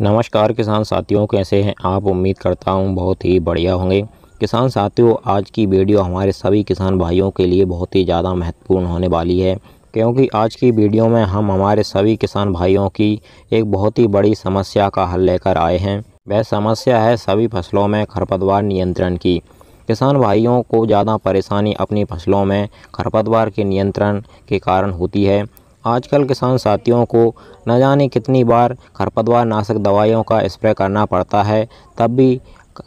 नमस्कार किसान साथियों कैसे हैं आप उम्मीद करता हूं बहुत ही बढ़िया होंगे किसान साथियों आज की वीडियो हमारे सभी किसान भाइयों के लिए बहुत ही ज़्यादा महत्वपूर्ण होने वाली है क्योंकि आज की वीडियो में हम हमारे सभी किसान भाइयों की एक बहुत ही बड़ी समस्या का हल लेकर आए हैं वह समस्या है सभी फसलों में खरपतवार नियंत्रण की किसान भाइयों को ज़्यादा परेशानी अपनी फसलों में खरपतवार के नियंत्रण के कारण होती है आजकल किसान साथियों को न जाने कितनी बार खरपतवार नाशक दवाइयों का स्प्रे करना पड़ता है तब भी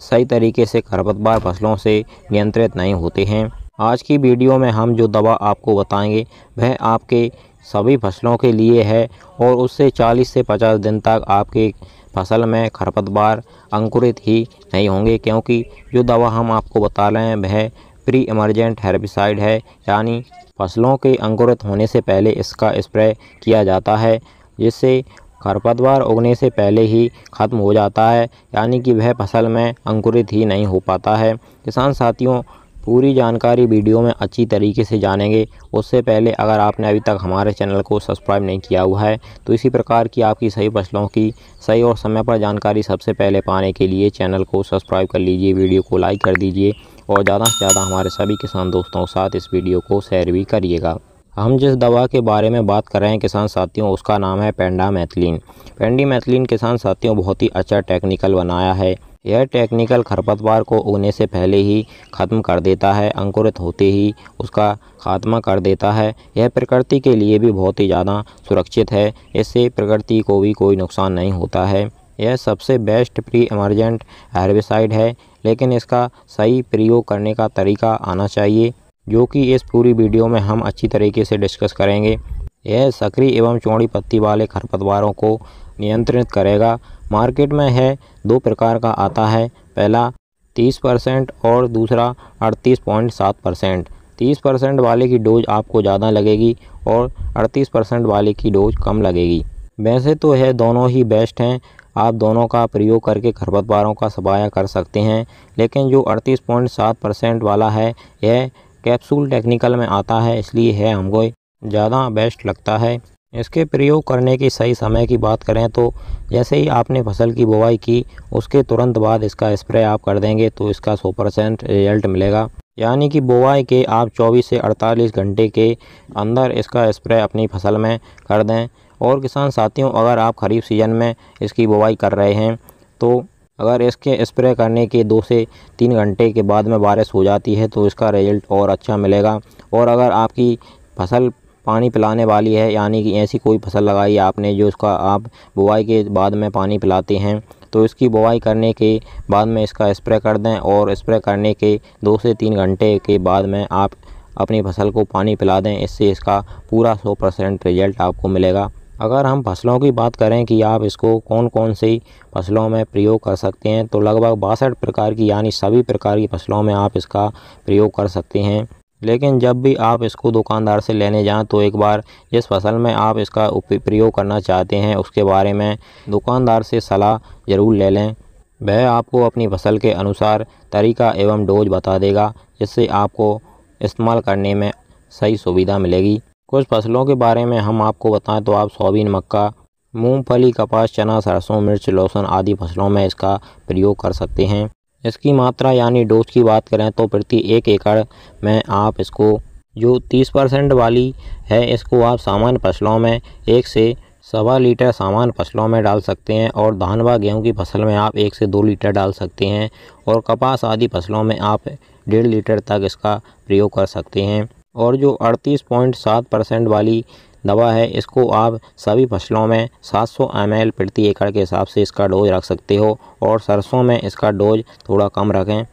सही तरीके से खरपतवार फसलों से नियंत्रित नहीं होते हैं आज की वीडियो में हम जो दवा आपको बताएंगे वह आपके सभी फसलों के लिए है और उससे 40 से 50 दिन तक आपके फसल में खरपतवार अंकुरित ही नहीं होंगे क्योंकि जो दवा हम आपको बता रहे हैं वह प्री इमरजेंट हेरबिसाइड है यानी फसलों के अंकुरित होने से पहले इसका स्प्रे किया जाता है जिससे खरपतवार उगने से पहले ही ख़त्म हो जाता है यानी कि वह फसल में अंकुरित ही नहीं हो पाता है किसान साथियों पूरी जानकारी वीडियो में अच्छी तरीके से जानेंगे उससे पहले अगर आपने अभी तक हमारे चैनल को सब्सक्राइब नहीं किया हुआ है तो इसी प्रकार की आपकी सही फसलों की सही और समय पर जानकारी सबसे पहले पाने के लिए चैनल को सब्सक्राइब कर लीजिए वीडियो को लाइक कर दीजिए और ज़्यादा से ज़्यादा हमारे सभी किसान दोस्तों के साथ इस वीडियो को शेयर भी करिएगा हम जिस दवा के बारे में बात कर रहे हैं किसान साथियों उसका नाम है पेंडा मैथिलीन पेंडी मैथिलीन किसान साथियों बहुत ही अच्छा टेक्निकल बनाया है यह टेक्निकल खरपतवार को उगने से पहले ही ख़त्म कर देता है अंकुरित होते ही उसका खात्मा कर देता है यह प्रकृति के लिए भी बहुत ही ज़्यादा सुरक्षित है इससे प्रकृति को भी कोई नुकसान नहीं होता है यह सबसे बेस्ट प्री इमरजेंट हर्बिसाइड है लेकिन इसका सही प्रयोग करने का तरीका आना चाहिए जो कि इस पूरी वीडियो में हम अच्छी तरीके से डिस्कस करेंगे यह सक्रिय एवं चौड़ी पत्ती वाले खरपतवारों को नियंत्रित करेगा मार्केट में है दो प्रकार का आता है पहला 30 परसेंट और दूसरा अड़तीस पॉइंट सात परसेंट तीस परसेंट वाले की डोज आपको ज़्यादा लगेगी और अड़तीस परसेंट वाले की डोज कम लगेगी वैसे तो यह दोनों ही बेस्ट हैं आप दोनों का प्रयोग करके खरपतवारों का सफाया कर सकते हैं लेकिन जो अड़तीस पॉइंट सात परसेंट वाला है यह कैप्सूल टेक्निकल में आता है इसलिए है हमको ज़्यादा बेस्ट लगता है इसके प्रयोग करने के सही समय की बात करें तो जैसे ही आपने फसल की बुवाई की उसके तुरंत बाद इसका स्प्रे आप कर देंगे तो इसका सौ परसेंट रिजल्ट मिलेगा यानी कि बुवाई के आप 24 से 48 घंटे के अंदर इसका स्प्रे अपनी फसल में कर दें और किसान साथियों अगर आप खरीफ सीजन में इसकी बुवाई कर रहे हैं तो अगर इसके स्प्रे करने के दो से तीन घंटे के बाद में बारिश हो जाती है तो इसका रिज़ल्ट और अच्छा मिलेगा और अगर आपकी फसल पानी पिलाने वाली है यानी कि ऐसी कोई फसल लगाई आपने जो इसका आप बुआई के बाद में पानी पिलाते हैं तो इसकी बुआई करने के बाद में इसका स्प्रे कर दें और स्प्रे करने के दो से तीन घंटे के बाद में आप अपनी फसल को पानी पिला दें इससे इसका पूरा सौ परसेंट रिज़ल्ट आपको मिलेगा अगर हम फसलों की बात करें कि आप इसको कौन कौन सी फसलों में प्रयोग कर सकते हैं तो लगभग बासठ प्रकार की यानी सभी प्रकार की फसलों में आप इसका प्रयोग कर सकते हैं लेकिन जब भी आप इसको दुकानदार से लेने जाएं तो एक बार जिस फसल में आप इसका प्रयोग करना चाहते हैं उसके बारे में दुकानदार से सलाह ज़रूर ले लें वह आपको अपनी फसल के अनुसार तरीका एवं डोज बता देगा जिससे आपको इस्तेमाल करने में सही सुविधा मिलेगी कुछ फसलों के बारे में हम आपको बताएं तो आप सोयाबीन मक्का मूंगफली कपास चना सरसों मिर्च लहसुन आदि फसलों में इसका प्रयोग कर सकते हैं इसकी मात्रा यानी डोज की बात करें तो प्रति एक एकड़ में आप इसको जो तीस परसेंट वाली है इसको आप सामान्य फसलों में एक से सवा लीटर सामान्य फसलों में डाल सकते हैं और धान व गेहूँ की फसल में आप एक से दो लीटर डाल सकते हैं और कपास आदि फसलों में आप डेढ़ लीटर तक इसका प्रयोग कर सकते हैं और जो 38.7 परसेंट वाली दवा है इसको आप सभी फसलों में 700 सौ प्रति एकड़ के हिसाब से इसका डोज रख सकते हो और सरसों में इसका डोज थोड़ा कम रखें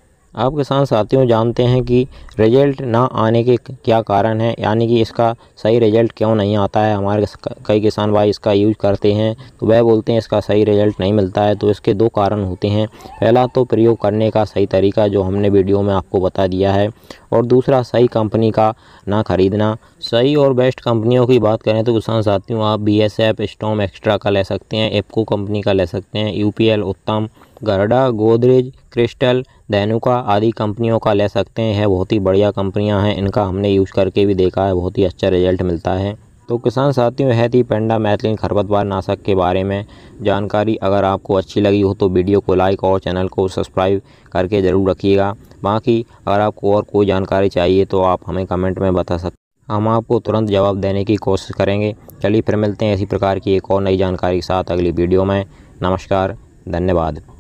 आप किसान साथियों जानते हैं कि रिजल्ट ना आने के क्या कारण है यानी कि इसका सही रिजल्ट क्यों नहीं आता है हमारे कई किसान भाई इसका यूज करते हैं तो वह बोलते हैं इसका सही रिजल्ट नहीं मिलता है तो इसके दो कारण होते हैं पहला तो प्रयोग करने का सही तरीका जो हमने वीडियो में आपको बता दिया है और दूसरा सही कंपनी का ना ख़रीदना सही और बेस्ट कंपनियों की बात करें तो किसान साथियों आप B S F stomp extra का ले सकते हैं एप्को कंपनी का ले सकते हैं यू पी एल उत्तम गरडा गोदरेज क्रिस्टल दैनुका आदि कंपनियों का ले सकते हैं बहुत ही बढ़िया कंपनियां हैं इनका हमने यूज़ करके भी देखा है बहुत ही अच्छा रिजल्ट मिलता है तो किसान साथियों है थी पेंडा मैथिलीन खरपतवार नाशक के बारे में जानकारी अगर आपको अच्छी लगी हो तो वीडियो को लाइक और चैनल को सब्सक्राइब करके ज़रूर रखिएगा बाकी अगर आपको और कोई जानकारी चाहिए तो आप हमें कमेंट में बता सकते हम आपको तुरंत जवाब देने की कोशिश करेंगे चलिए फिर मिलते हैं इसी प्रकार की एक और नई जानकारी के साथ अगली वीडियो में नमस्कार धन्यवाद